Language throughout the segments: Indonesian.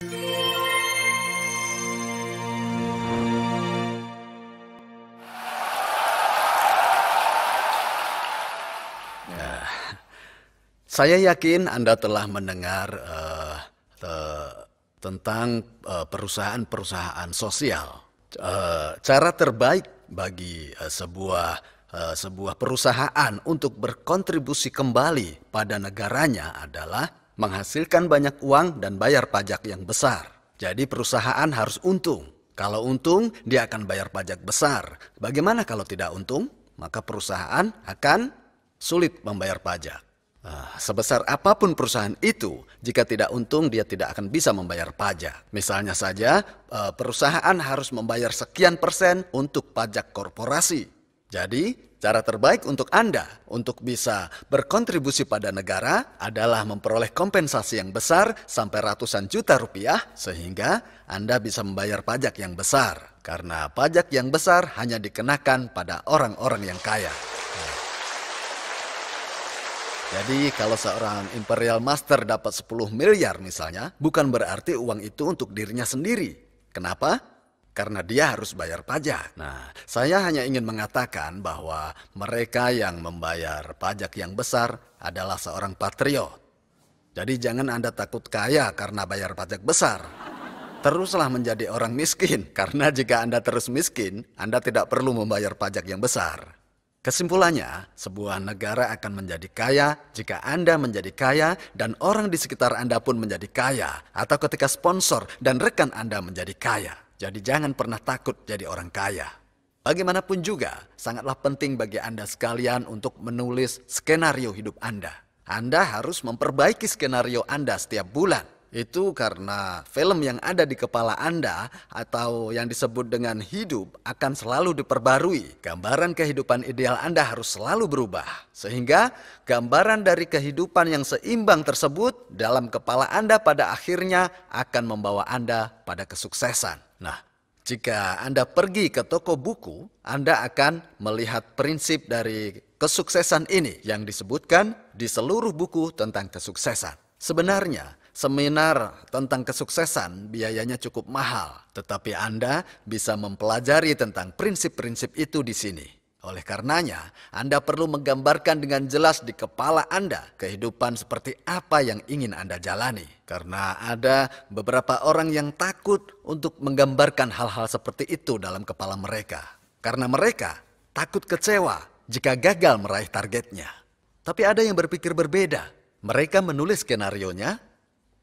Ya. Saya yakin Anda telah mendengar uh, te, tentang eh, perusahaan-perusahaan sosial. Uh, cara terbaik bagi uh, sebuah uh, sebuah perusahaan untuk berkontribusi kembali pada negaranya adalah menghasilkan banyak uang dan bayar pajak yang besar. Jadi perusahaan harus untung. Kalau untung, dia akan bayar pajak besar. Bagaimana kalau tidak untung? Maka perusahaan akan sulit membayar pajak. Ah, sebesar apapun perusahaan itu, jika tidak untung, dia tidak akan bisa membayar pajak. Misalnya saja, eh, perusahaan harus membayar sekian persen untuk pajak korporasi. Jadi, cara terbaik untuk Anda untuk bisa berkontribusi pada negara adalah memperoleh kompensasi yang besar sampai ratusan juta rupiah sehingga Anda bisa membayar pajak yang besar. Karena pajak yang besar hanya dikenakan pada orang-orang yang kaya. Jadi kalau seorang Imperial Master dapat 10 miliar misalnya, bukan berarti uang itu untuk dirinya sendiri. Kenapa? karena dia harus bayar pajak. Nah, saya hanya ingin mengatakan bahwa mereka yang membayar pajak yang besar adalah seorang patriot. Jadi jangan Anda takut kaya karena bayar pajak besar. Teruslah menjadi orang miskin, karena jika Anda terus miskin, Anda tidak perlu membayar pajak yang besar. Kesimpulannya, sebuah negara akan menjadi kaya jika Anda menjadi kaya dan orang di sekitar Anda pun menjadi kaya, atau ketika sponsor dan rekan Anda menjadi kaya. Jadi jangan pernah takut jadi orang kaya. Bagaimanapun juga, sangatlah penting bagi Anda sekalian untuk menulis skenario hidup Anda. Anda harus memperbaiki skenario Anda setiap bulan. Itu karena film yang ada di kepala Anda atau yang disebut dengan hidup akan selalu diperbarui. Gambaran kehidupan ideal Anda harus selalu berubah. Sehingga gambaran dari kehidupan yang seimbang tersebut dalam kepala Anda pada akhirnya akan membawa Anda pada kesuksesan. Nah, jika Anda pergi ke toko buku, Anda akan melihat prinsip dari kesuksesan ini yang disebutkan di seluruh buku tentang kesuksesan. Sebenarnya, Seminar tentang kesuksesan biayanya cukup mahal, tetapi Anda bisa mempelajari tentang prinsip-prinsip itu di sini. Oleh karenanya, Anda perlu menggambarkan dengan jelas di kepala Anda kehidupan seperti apa yang ingin Anda jalani. Karena ada beberapa orang yang takut untuk menggambarkan hal-hal seperti itu dalam kepala mereka. Karena mereka takut kecewa jika gagal meraih targetnya. Tapi ada yang berpikir berbeda. Mereka menulis skenario nya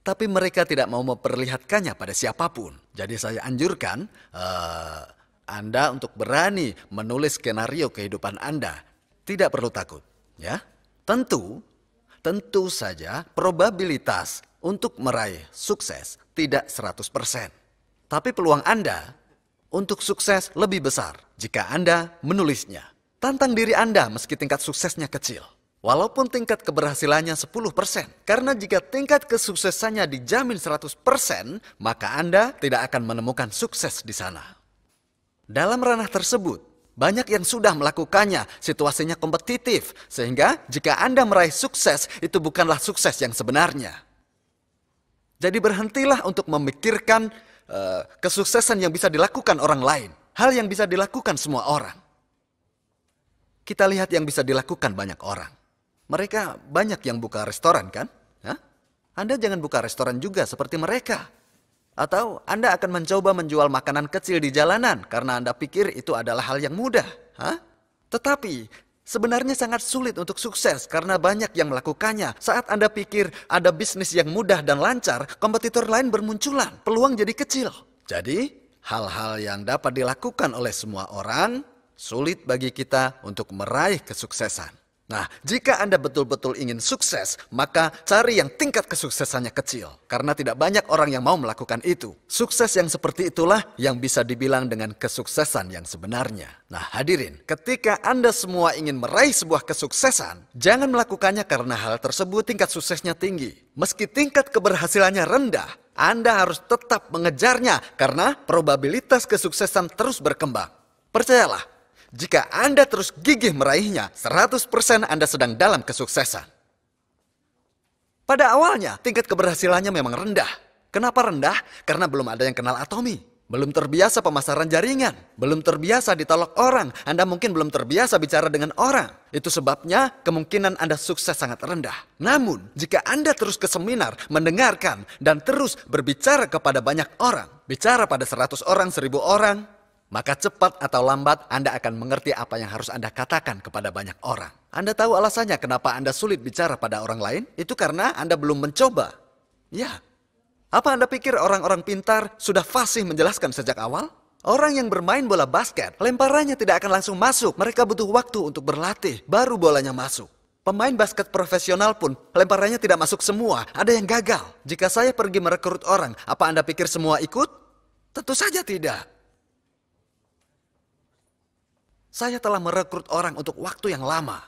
tapi mereka tidak mau memperlihatkannya pada siapapun. Jadi saya anjurkan uh, Anda untuk berani menulis skenario kehidupan Anda. Tidak perlu takut, ya. Tentu, tentu saja probabilitas untuk meraih sukses tidak 100%. Tapi peluang Anda untuk sukses lebih besar jika Anda menulisnya. Tantang diri Anda meski tingkat suksesnya kecil. Walaupun tingkat keberhasilannya 10%, karena jika tingkat kesuksesannya dijamin 100%, maka Anda tidak akan menemukan sukses di sana. Dalam ranah tersebut, banyak yang sudah melakukannya, situasinya kompetitif, sehingga jika Anda meraih sukses, itu bukanlah sukses yang sebenarnya. Jadi berhentilah untuk memikirkan uh, kesuksesan yang bisa dilakukan orang lain, hal yang bisa dilakukan semua orang. Kita lihat yang bisa dilakukan banyak orang. Mereka banyak yang buka restoran kan? Hah? Anda jangan buka restoran juga seperti mereka. Atau Anda akan mencoba menjual makanan kecil di jalanan karena Anda pikir itu adalah hal yang mudah. Hah? Tetapi sebenarnya sangat sulit untuk sukses karena banyak yang melakukannya. Saat Anda pikir ada bisnis yang mudah dan lancar, kompetitor lain bermunculan, peluang jadi kecil. Jadi, hal-hal yang dapat dilakukan oleh semua orang sulit bagi kita untuk meraih kesuksesan. Nah, jika Anda betul-betul ingin sukses, maka cari yang tingkat kesuksesannya kecil, karena tidak banyak orang yang mau melakukan itu. Sukses yang seperti itulah yang bisa dibilang dengan kesuksesan yang sebenarnya. Nah, hadirin, ketika Anda semua ingin meraih sebuah kesuksesan, jangan melakukannya karena hal tersebut tingkat suksesnya tinggi. Meski tingkat keberhasilannya rendah, Anda harus tetap mengejarnya karena probabilitas kesuksesan terus berkembang. Percayalah, jika Anda terus gigih meraihnya, 100% Anda sedang dalam kesuksesan. Pada awalnya, tingkat keberhasilannya memang rendah. Kenapa rendah? Karena belum ada yang kenal Atomi. Belum terbiasa pemasaran jaringan, belum terbiasa ditolak orang, Anda mungkin belum terbiasa bicara dengan orang. Itu sebabnya kemungkinan Anda sukses sangat rendah. Namun, jika Anda terus ke seminar, mendengarkan, dan terus berbicara kepada banyak orang, bicara pada 100 orang, 1000 orang, maka cepat atau lambat Anda akan mengerti apa yang harus Anda katakan kepada banyak orang. Anda tahu alasannya kenapa Anda sulit bicara pada orang lain? Itu karena Anda belum mencoba. Ya. Apa Anda pikir orang-orang pintar sudah fasih menjelaskan sejak awal? Orang yang bermain bola basket, lemparannya tidak akan langsung masuk. Mereka butuh waktu untuk berlatih, baru bolanya masuk. Pemain basket profesional pun lemparannya tidak masuk semua, ada yang gagal. Jika saya pergi merekrut orang, apa Anda pikir semua ikut? Tentu saja tidak. Saya telah merekrut orang untuk waktu yang lama.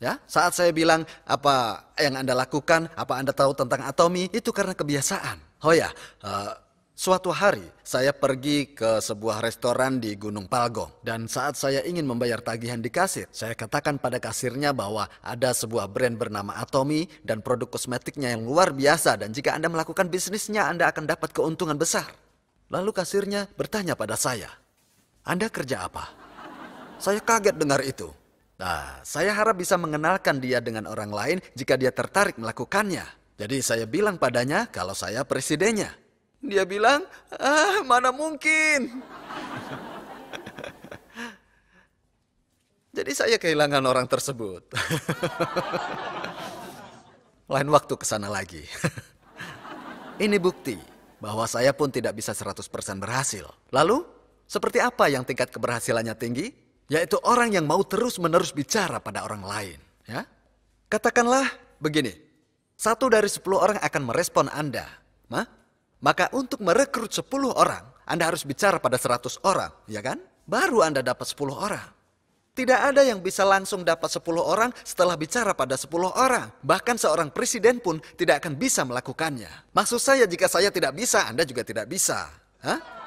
Ya, saat saya bilang apa yang Anda lakukan, apa Anda tahu tentang Atomi, itu karena kebiasaan. Oh ya, uh, suatu hari saya pergi ke sebuah restoran di Gunung Palgong dan saat saya ingin membayar tagihan di kasir, saya katakan pada kasirnya bahwa ada sebuah brand bernama Atomi dan produk kosmetiknya yang luar biasa dan jika Anda melakukan bisnisnya Anda akan dapat keuntungan besar. Lalu kasirnya bertanya pada saya, "Anda kerja apa?" Saya kaget dengar itu. Nah, saya harap bisa mengenalkan dia dengan orang lain jika dia tertarik melakukannya. Jadi saya bilang padanya kalau saya presidennya. Dia bilang, ah mana mungkin. Jadi saya kehilangan orang tersebut. Lain waktu ke sana lagi. Ini bukti bahwa saya pun tidak bisa 100% berhasil. Lalu, seperti apa yang tingkat keberhasilannya tinggi? yaitu orang yang mau terus-menerus bicara pada orang lain, ya. Katakanlah begini, satu dari sepuluh orang akan merespon Anda. Ma? Maka untuk merekrut sepuluh orang, Anda harus bicara pada seratus orang, ya kan? Baru Anda dapat sepuluh orang. Tidak ada yang bisa langsung dapat sepuluh orang setelah bicara pada sepuluh orang. Bahkan seorang presiden pun tidak akan bisa melakukannya. Maksud saya jika saya tidak bisa, Anda juga tidak bisa. Hah?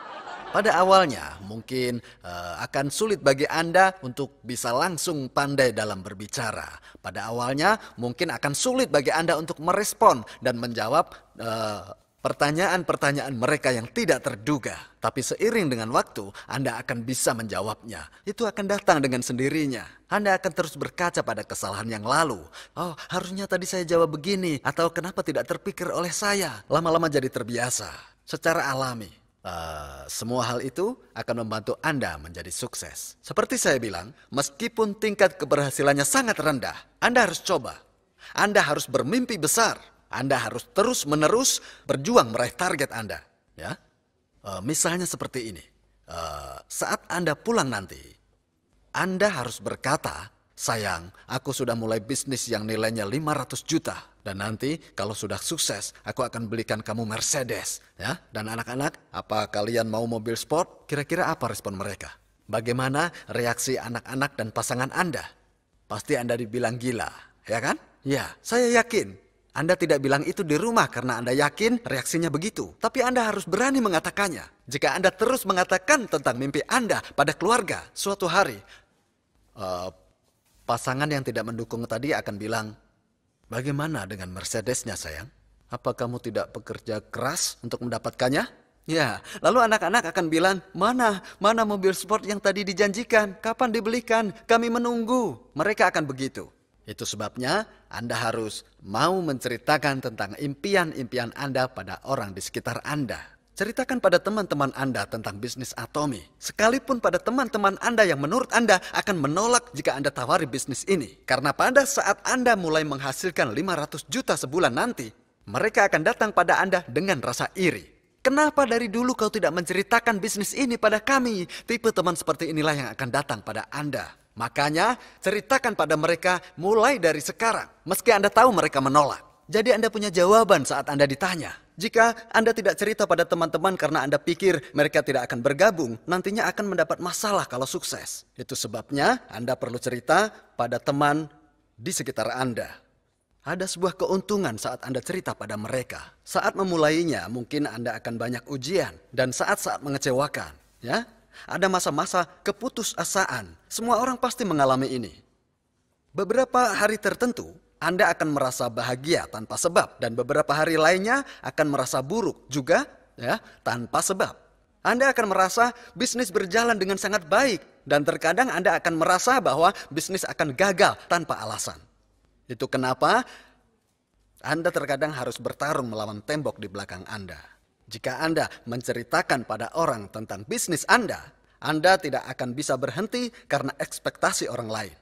Pada awalnya mungkin uh, akan sulit bagi Anda untuk bisa langsung pandai dalam berbicara. Pada awalnya mungkin akan sulit bagi Anda untuk merespon dan menjawab eh, pertanyaan-pertanyaan mereka yang tidak terduga. Tapi seiring dengan waktu, Anda akan bisa menjawabnya. Itu akan datang dengan sendirinya. Anda akan terus berkaca pada kesalahan yang lalu. Oh, harusnya tadi saya jawab begini, atau kenapa tidak terpikir oleh saya? Lama-lama jadi terbiasa secara alami. Uh, semua hal itu akan membantu Anda menjadi sukses. Seperti saya bilang, meskipun tingkat keberhasilannya sangat rendah, Anda harus coba. Anda harus bermimpi besar. Anda harus terus-menerus berjuang meraih target Anda. Ya, uh, misalnya seperti ini: uh, saat Anda pulang nanti, Anda harus berkata, "Sayang, aku sudah mulai bisnis yang nilainya 500 juta." Dan nanti kalau sudah sukses, aku akan belikan kamu Mercedes. ya. Dan anak-anak, apa kalian mau mobil sport? Kira-kira apa respon mereka? Bagaimana reaksi anak-anak dan pasangan Anda? Pasti Anda dibilang gila, ya kan? Ya, saya yakin. Anda tidak bilang itu di rumah karena Anda yakin reaksinya begitu. Tapi Anda harus berani mengatakannya. Jika Anda terus mengatakan tentang mimpi Anda pada keluarga, suatu hari, uh, pasangan yang tidak mendukung tadi akan bilang, Bagaimana dengan Mercedesnya sayang? Apa kamu tidak bekerja keras untuk mendapatkannya? Ya, lalu anak-anak akan bilang, mana, mana mobil sport yang tadi dijanjikan? Kapan dibelikan? Kami menunggu. Mereka akan begitu. Itu sebabnya Anda harus mau menceritakan tentang impian-impian Anda pada orang di sekitar Anda. Ceritakan pada teman-teman Anda tentang bisnis Atomi, sekalipun pada teman-teman Anda yang menurut Anda akan menolak jika Anda tawari bisnis ini. Karena pada saat Anda mulai menghasilkan 500 juta sebulan nanti, mereka akan datang pada Anda dengan rasa iri. Kenapa dari dulu kau tidak menceritakan bisnis ini pada kami? Tipe teman seperti inilah yang akan datang pada Anda. Makanya, ceritakan pada mereka mulai dari sekarang, meski Anda tahu mereka menolak. Jadi Anda punya jawaban saat Anda ditanya. Jika Anda tidak cerita pada teman-teman karena Anda pikir mereka tidak akan bergabung, nantinya akan mendapat masalah kalau sukses. Itu sebabnya Anda perlu cerita pada teman di sekitar Anda. Ada sebuah keuntungan saat Anda cerita pada mereka. Saat memulainya, mungkin Anda akan banyak ujian dan saat-saat mengecewakan, ya. Ada masa-masa keputusasaan. Semua orang pasti mengalami ini. Beberapa hari tertentu, anda akan merasa bahagia tanpa sebab dan beberapa hari lainnya akan merasa buruk juga ya tanpa sebab. Anda akan merasa bisnis berjalan dengan sangat baik dan terkadang Anda akan merasa bahwa bisnis akan gagal tanpa alasan. Itu kenapa Anda terkadang harus bertarung melawan tembok di belakang Anda. Jika Anda menceritakan pada orang tentang bisnis Anda, Anda tidak akan bisa berhenti karena ekspektasi orang lain.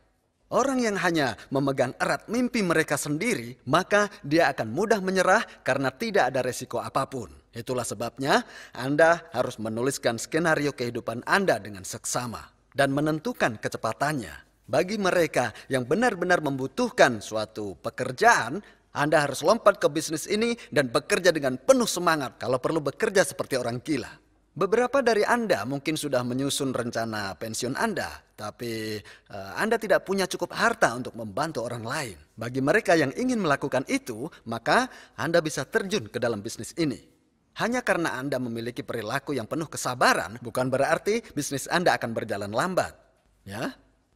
Orang yang hanya memegang erat mimpi mereka sendiri, maka dia akan mudah menyerah karena tidak ada resiko apapun. Itulah sebabnya Anda harus menuliskan skenario kehidupan Anda dengan seksama dan menentukan kecepatannya. Bagi mereka yang benar-benar membutuhkan suatu pekerjaan, Anda harus lompat ke bisnis ini dan bekerja dengan penuh semangat. Kalau perlu, bekerja seperti orang gila. Beberapa dari Anda mungkin sudah menyusun rencana pensiun Anda, tapi eh, Anda tidak punya cukup harta untuk membantu orang lain. Bagi mereka yang ingin melakukan itu, maka Anda bisa terjun ke dalam bisnis ini. Hanya karena Anda memiliki perilaku yang penuh kesabaran, bukan berarti bisnis Anda akan berjalan lambat. Ya,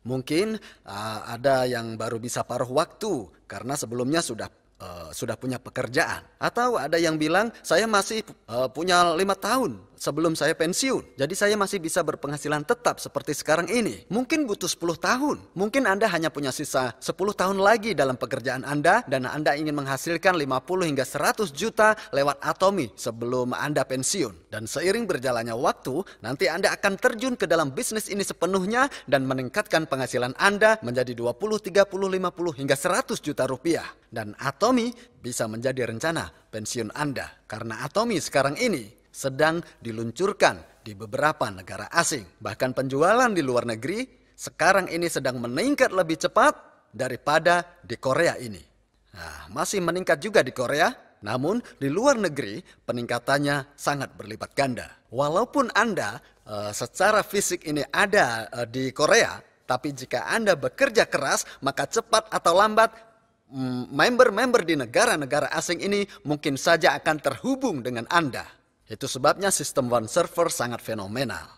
mungkin uh, ada yang baru bisa paruh waktu karena sebelumnya sudah uh, sudah punya pekerjaan, atau ada yang bilang saya masih uh, punya lima tahun sebelum saya pensiun. Jadi saya masih bisa berpenghasilan tetap seperti sekarang ini. Mungkin butuh 10 tahun. Mungkin Anda hanya punya sisa 10 tahun lagi dalam pekerjaan Anda dan Anda ingin menghasilkan 50 hingga 100 juta lewat Atomi sebelum Anda pensiun. Dan seiring berjalannya waktu, nanti Anda akan terjun ke dalam bisnis ini sepenuhnya dan meningkatkan penghasilan Anda menjadi 20, 30, 50 hingga 100 juta rupiah. Dan Atomi bisa menjadi rencana pensiun Anda karena Atomi sekarang ini sedang diluncurkan di beberapa negara asing. Bahkan penjualan di luar negeri sekarang ini sedang meningkat lebih cepat daripada di Korea ini. Nah, masih meningkat juga di Korea, namun di luar negeri peningkatannya sangat berlipat ganda. Walaupun Anda e, secara fisik ini ada e, di Korea, tapi jika Anda bekerja keras, maka cepat atau lambat mm, member-member di negara-negara asing ini mungkin saja akan terhubung dengan Anda. Itu sebabnya sistem one server sangat fenomenal.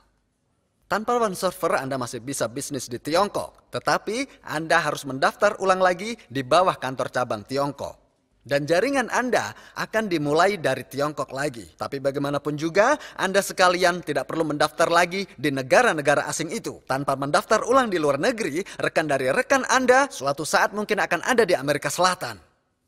Tanpa one server Anda masih bisa bisnis di Tiongkok, tetapi Anda harus mendaftar ulang lagi di bawah kantor cabang Tiongkok. Dan jaringan Anda akan dimulai dari Tiongkok lagi. Tapi bagaimanapun juga, Anda sekalian tidak perlu mendaftar lagi di negara-negara asing itu. Tanpa mendaftar ulang di luar negeri, rekan dari rekan Anda suatu saat mungkin akan ada di Amerika Selatan.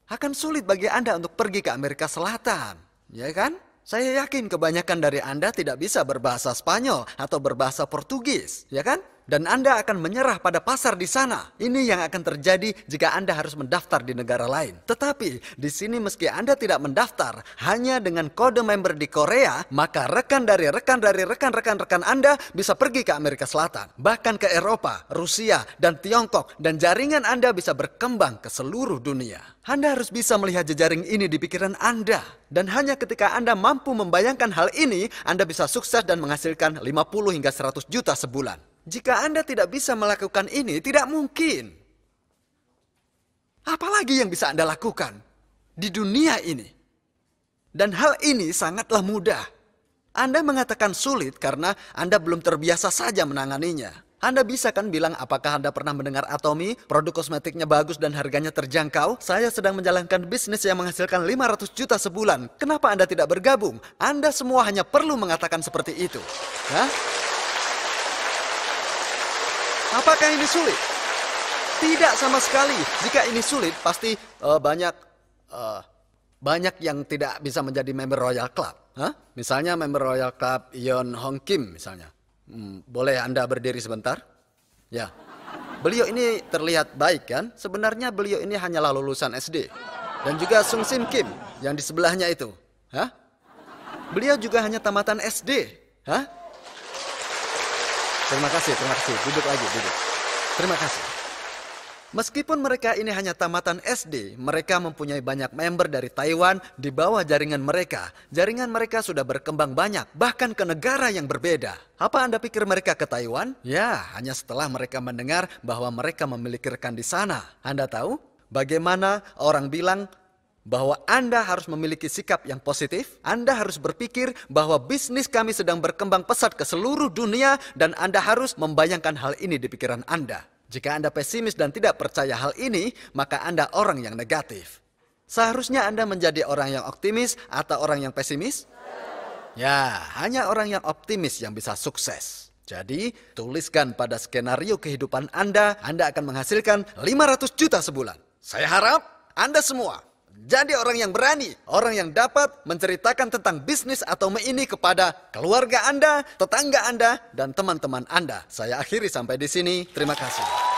Akan sulit bagi Anda untuk pergi ke Amerika Selatan, ya kan? Saya yakin kebanyakan dari Anda tidak bisa berbahasa Spanyol atau berbahasa Portugis, ya kan? dan Anda akan menyerah pada pasar di sana. Ini yang akan terjadi jika Anda harus mendaftar di negara lain. Tetapi di sini meski Anda tidak mendaftar, hanya dengan kode member di Korea, maka rekan dari rekan dari rekan-rekan-rekan Anda bisa pergi ke Amerika Selatan, bahkan ke Eropa, Rusia, dan Tiongkok, dan jaringan Anda bisa berkembang ke seluruh dunia. Anda harus bisa melihat jejaring ini di pikiran Anda. Dan hanya ketika Anda mampu membayangkan hal ini, Anda bisa sukses dan menghasilkan 50 hingga 100 juta sebulan. Jika Anda tidak bisa melakukan ini, tidak mungkin. Apalagi yang bisa Anda lakukan di dunia ini? Dan hal ini sangatlah mudah. Anda mengatakan sulit karena Anda belum terbiasa saja menanganinya. Anda bisa kan bilang apakah Anda pernah mendengar Atomi, produk kosmetiknya bagus dan harganya terjangkau? Saya sedang menjalankan bisnis yang menghasilkan 500 juta sebulan. Kenapa Anda tidak bergabung? Anda semua hanya perlu mengatakan seperti itu. Hah? Apakah ini sulit? Tidak sama sekali. Jika ini sulit, pasti uh, banyak uh, banyak yang tidak bisa menjadi member Royal Club. Huh? Misalnya member Royal Club Yeon Hong Kim misalnya. Hmm, boleh Anda berdiri sebentar? Ya. Beliau ini terlihat baik kan? Sebenarnya beliau ini hanyalah lulusan SD. Dan juga Sung Sim Kim yang di sebelahnya itu. Hah? Beliau juga hanya tamatan SD. Hah? Terima kasih, terima kasih. Duduk lagi, duduk. Terima kasih. Meskipun mereka ini hanya tamatan SD, mereka mempunyai banyak member dari Taiwan di bawah jaringan mereka. Jaringan mereka sudah berkembang banyak, bahkan ke negara yang berbeda. Apa Anda pikir mereka ke Taiwan? Ya, hanya setelah mereka mendengar bahwa mereka memiliki rekan di sana. Anda tahu, Bagaimana orang bilang bahwa Anda harus memiliki sikap yang positif. Anda harus berpikir bahwa bisnis kami sedang berkembang pesat ke seluruh dunia dan Anda harus membayangkan hal ini di pikiran Anda. Jika Anda pesimis dan tidak percaya hal ini, maka Anda orang yang negatif. Seharusnya Anda menjadi orang yang optimis atau orang yang pesimis? Ya, hanya orang yang optimis yang bisa sukses. Jadi, tuliskan pada skenario kehidupan Anda, Anda akan menghasilkan 500 juta sebulan. Saya harap Anda semua jadi orang yang berani, orang yang dapat menceritakan tentang bisnis atau ini kepada keluarga Anda, tetangga Anda, dan teman-teman Anda. Saya akhiri sampai di sini. Terima kasih.